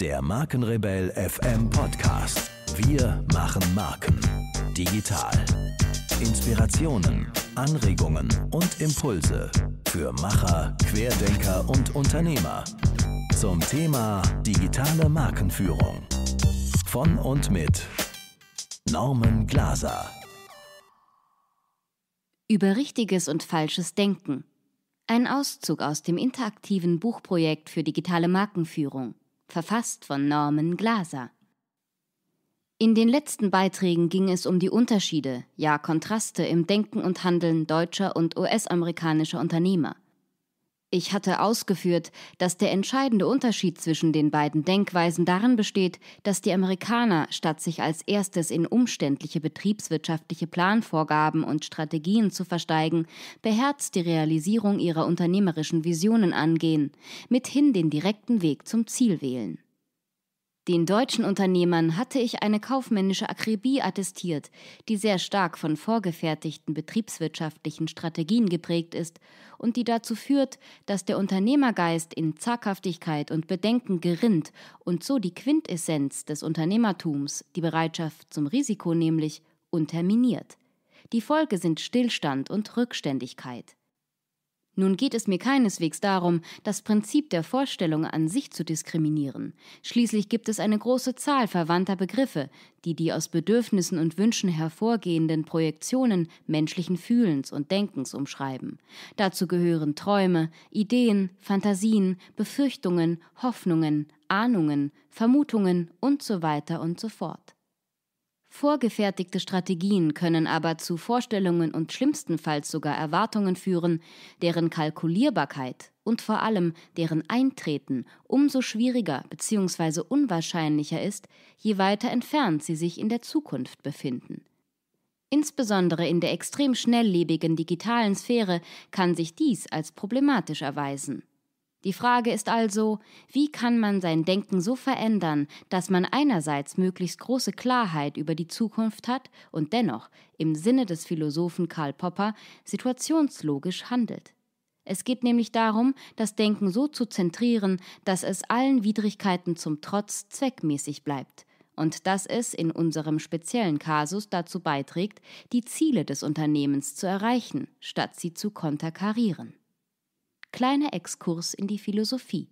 Der Markenrebell FM Podcast. Wir machen Marken. Digital. Inspirationen, Anregungen und Impulse für Macher, Querdenker und Unternehmer. Zum Thema digitale Markenführung. Von und mit Norman Glaser. Über richtiges und falsches Denken. Ein Auszug aus dem interaktiven Buchprojekt für digitale Markenführung verfasst von Norman Glaser. In den letzten Beiträgen ging es um die Unterschiede, ja Kontraste im Denken und Handeln deutscher und US-amerikanischer Unternehmer – ich hatte ausgeführt, dass der entscheidende Unterschied zwischen den beiden Denkweisen darin besteht, dass die Amerikaner, statt sich als erstes in umständliche betriebswirtschaftliche Planvorgaben und Strategien zu versteigen, beherzt die Realisierung ihrer unternehmerischen Visionen angehen, mithin den direkten Weg zum Ziel wählen. Den deutschen Unternehmern hatte ich eine kaufmännische Akribie attestiert, die sehr stark von vorgefertigten betriebswirtschaftlichen Strategien geprägt ist und die dazu führt, dass der Unternehmergeist in Zaghaftigkeit und Bedenken gerinnt und so die Quintessenz des Unternehmertums, die Bereitschaft zum Risiko nämlich, unterminiert. Die Folge sind Stillstand und Rückständigkeit. Nun geht es mir keineswegs darum, das Prinzip der Vorstellung an sich zu diskriminieren. Schließlich gibt es eine große Zahl verwandter Begriffe, die die aus Bedürfnissen und Wünschen hervorgehenden Projektionen menschlichen Fühlens und Denkens umschreiben. Dazu gehören Träume, Ideen, Fantasien, Befürchtungen, Hoffnungen, Ahnungen, Vermutungen und so weiter und so fort. Vorgefertigte Strategien können aber zu Vorstellungen und schlimmstenfalls sogar Erwartungen führen, deren Kalkulierbarkeit und vor allem deren Eintreten umso schwieriger bzw. unwahrscheinlicher ist, je weiter entfernt sie sich in der Zukunft befinden. Insbesondere in der extrem schnelllebigen digitalen Sphäre kann sich dies als problematisch erweisen. Die Frage ist also, wie kann man sein Denken so verändern, dass man einerseits möglichst große Klarheit über die Zukunft hat und dennoch, im Sinne des Philosophen Karl Popper, situationslogisch handelt. Es geht nämlich darum, das Denken so zu zentrieren, dass es allen Widrigkeiten zum Trotz zweckmäßig bleibt und dass es in unserem speziellen Kasus dazu beiträgt, die Ziele des Unternehmens zu erreichen, statt sie zu konterkarieren. Kleiner Exkurs in die Philosophie.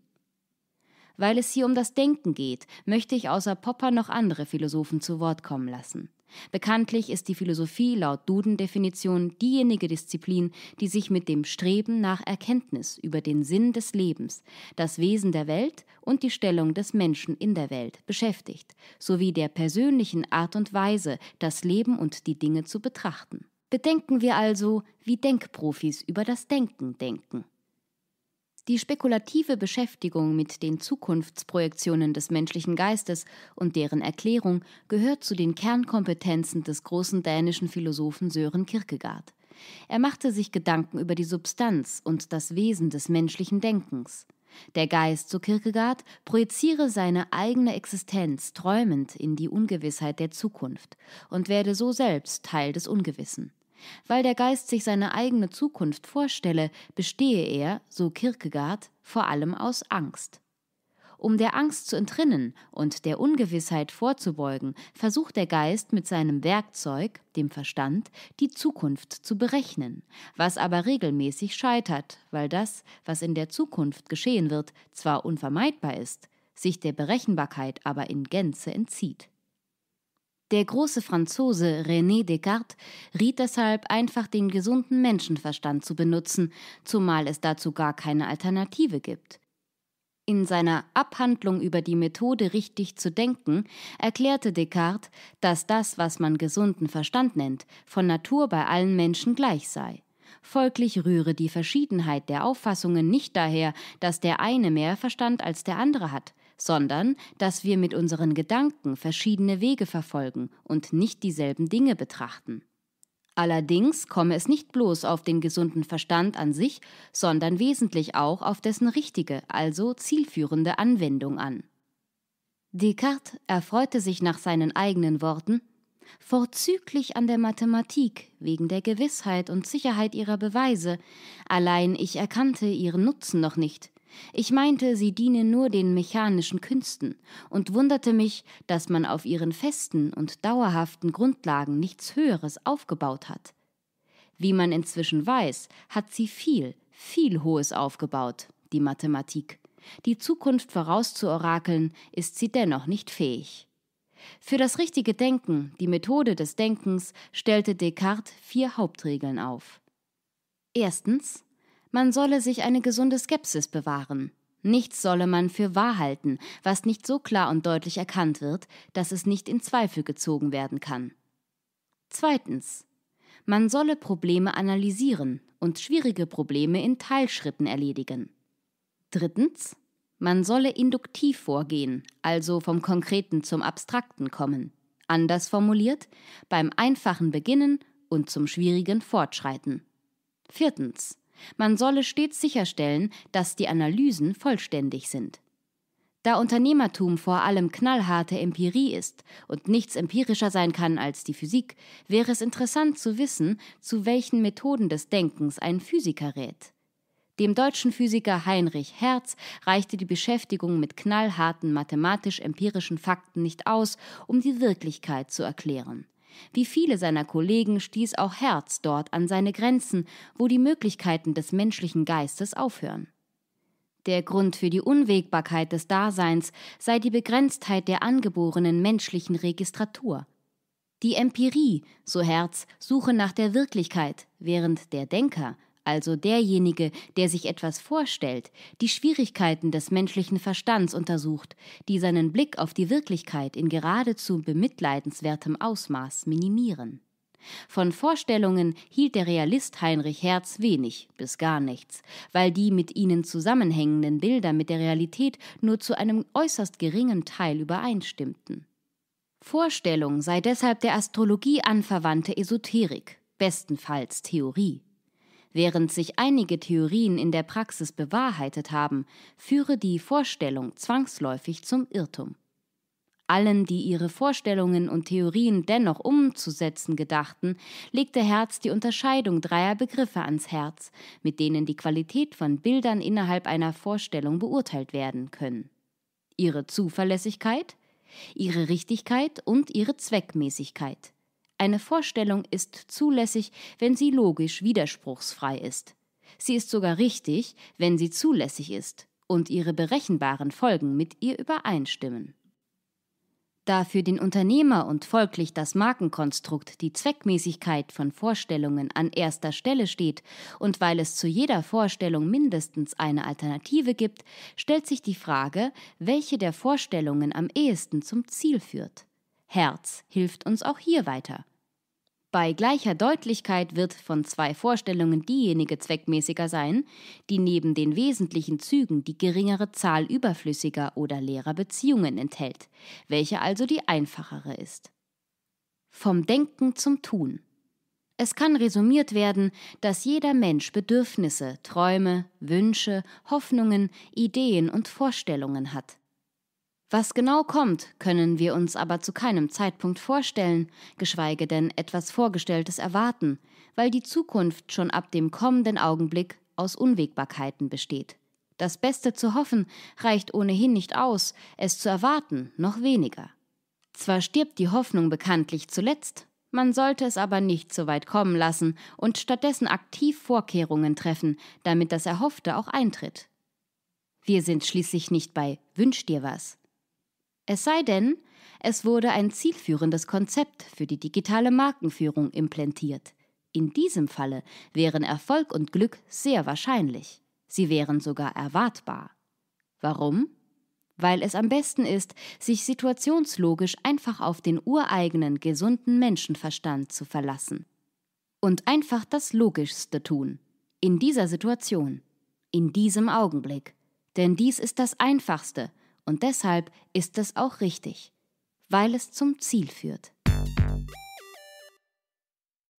Weil es hier um das Denken geht, möchte ich außer Popper noch andere Philosophen zu Wort kommen lassen. Bekanntlich ist die Philosophie laut Duden-Definition diejenige Disziplin, die sich mit dem Streben nach Erkenntnis über den Sinn des Lebens, das Wesen der Welt und die Stellung des Menschen in der Welt beschäftigt, sowie der persönlichen Art und Weise, das Leben und die Dinge zu betrachten. Bedenken wir also, wie Denkprofis über das Denken denken. Die spekulative Beschäftigung mit den Zukunftsprojektionen des menschlichen Geistes und deren Erklärung gehört zu den Kernkompetenzen des großen dänischen Philosophen Sören Kierkegaard. Er machte sich Gedanken über die Substanz und das Wesen des menschlichen Denkens. Der Geist, so Kierkegaard, projiziere seine eigene Existenz träumend in die Ungewissheit der Zukunft und werde so selbst Teil des Ungewissen. Weil der Geist sich seine eigene Zukunft vorstelle, bestehe er, so Kierkegaard, vor allem aus Angst. Um der Angst zu entrinnen und der Ungewissheit vorzubeugen, versucht der Geist mit seinem Werkzeug, dem Verstand, die Zukunft zu berechnen, was aber regelmäßig scheitert, weil das, was in der Zukunft geschehen wird, zwar unvermeidbar ist, sich der Berechenbarkeit aber in Gänze entzieht. Der große Franzose René Descartes riet deshalb einfach den gesunden Menschenverstand zu benutzen, zumal es dazu gar keine Alternative gibt. In seiner Abhandlung über die Methode richtig zu denken erklärte Descartes, dass das, was man gesunden Verstand nennt, von Natur bei allen Menschen gleich sei. Folglich rühre die Verschiedenheit der Auffassungen nicht daher, dass der eine mehr Verstand als der andere hat, sondern dass wir mit unseren Gedanken verschiedene Wege verfolgen und nicht dieselben Dinge betrachten. Allerdings komme es nicht bloß auf den gesunden Verstand an sich, sondern wesentlich auch auf dessen richtige, also zielführende Anwendung an. Descartes erfreute sich nach seinen eigenen Worten vorzüglich an der Mathematik wegen der Gewissheit und Sicherheit ihrer Beweise, allein ich erkannte ihren Nutzen noch nicht, ich meinte, sie diene nur den mechanischen Künsten und wunderte mich, dass man auf ihren festen und dauerhaften Grundlagen nichts Höheres aufgebaut hat. Wie man inzwischen weiß, hat sie viel, viel Hohes aufgebaut, die Mathematik. Die Zukunft vorauszuorakeln ist sie dennoch nicht fähig. Für das richtige Denken, die Methode des Denkens, stellte Descartes vier Hauptregeln auf. Erstens, man solle sich eine gesunde Skepsis bewahren. Nichts solle man für wahr halten, was nicht so klar und deutlich erkannt wird, dass es nicht in Zweifel gezogen werden kann. Zweitens. Man solle Probleme analysieren und schwierige Probleme in Teilschritten erledigen. Drittens. Man solle induktiv vorgehen, also vom Konkreten zum Abstrakten kommen. Anders formuliert, beim Einfachen beginnen und zum Schwierigen fortschreiten. Viertens. Man solle stets sicherstellen, dass die Analysen vollständig sind. Da Unternehmertum vor allem knallharte Empirie ist und nichts empirischer sein kann als die Physik, wäre es interessant zu wissen, zu welchen Methoden des Denkens ein Physiker rät. Dem deutschen Physiker Heinrich Hertz reichte die Beschäftigung mit knallharten mathematisch-empirischen Fakten nicht aus, um die Wirklichkeit zu erklären. Wie viele seiner Kollegen stieß auch Herz dort an seine Grenzen, wo die Möglichkeiten des menschlichen Geistes aufhören. Der Grund für die Unwägbarkeit des Daseins sei die Begrenztheit der angeborenen menschlichen Registratur. Die Empirie, so Herz, suche nach der Wirklichkeit, während der Denker also derjenige, der sich etwas vorstellt, die Schwierigkeiten des menschlichen Verstands untersucht, die seinen Blick auf die Wirklichkeit in geradezu bemitleidenswertem Ausmaß minimieren. Von Vorstellungen hielt der Realist Heinrich Herz wenig bis gar nichts, weil die mit ihnen zusammenhängenden Bilder mit der Realität nur zu einem äußerst geringen Teil übereinstimmten. Vorstellung sei deshalb der Astrologie anverwandte Esoterik, bestenfalls Theorie. Während sich einige Theorien in der Praxis bewahrheitet haben, führe die Vorstellung zwangsläufig zum Irrtum. Allen, die ihre Vorstellungen und Theorien dennoch umzusetzen gedachten, legte Herz die Unterscheidung dreier Begriffe ans Herz, mit denen die Qualität von Bildern innerhalb einer Vorstellung beurteilt werden können. Ihre Zuverlässigkeit, ihre Richtigkeit und ihre Zweckmäßigkeit. Eine Vorstellung ist zulässig, wenn sie logisch widerspruchsfrei ist. Sie ist sogar richtig, wenn sie zulässig ist und ihre berechenbaren Folgen mit ihr übereinstimmen. Da für den Unternehmer und folglich das Markenkonstrukt die Zweckmäßigkeit von Vorstellungen an erster Stelle steht und weil es zu jeder Vorstellung mindestens eine Alternative gibt, stellt sich die Frage, welche der Vorstellungen am ehesten zum Ziel führt. Herz hilft uns auch hier weiter. Bei gleicher Deutlichkeit wird von zwei Vorstellungen diejenige zweckmäßiger sein, die neben den wesentlichen Zügen die geringere Zahl überflüssiger oder leerer Beziehungen enthält, welche also die einfachere ist. Vom Denken zum Tun. Es kann resumiert werden, dass jeder Mensch Bedürfnisse, Träume, Wünsche, Hoffnungen, Ideen und Vorstellungen hat. Was genau kommt, können wir uns aber zu keinem Zeitpunkt vorstellen, geschweige denn etwas Vorgestelltes erwarten, weil die Zukunft schon ab dem kommenden Augenblick aus Unwägbarkeiten besteht. Das Beste zu hoffen reicht ohnehin nicht aus, es zu erwarten noch weniger. Zwar stirbt die Hoffnung bekanntlich zuletzt, man sollte es aber nicht so weit kommen lassen und stattdessen aktiv Vorkehrungen treffen, damit das Erhoffte auch eintritt. Wir sind schließlich nicht bei Wünsch dir was, es sei denn, es wurde ein zielführendes Konzept für die digitale Markenführung implantiert. In diesem Falle wären Erfolg und Glück sehr wahrscheinlich. Sie wären sogar erwartbar. Warum? Weil es am besten ist, sich situationslogisch einfach auf den ureigenen, gesunden Menschenverstand zu verlassen. Und einfach das Logischste tun. In dieser Situation. In diesem Augenblick. Denn dies ist das Einfachste und deshalb ist es auch richtig, weil es zum Ziel führt.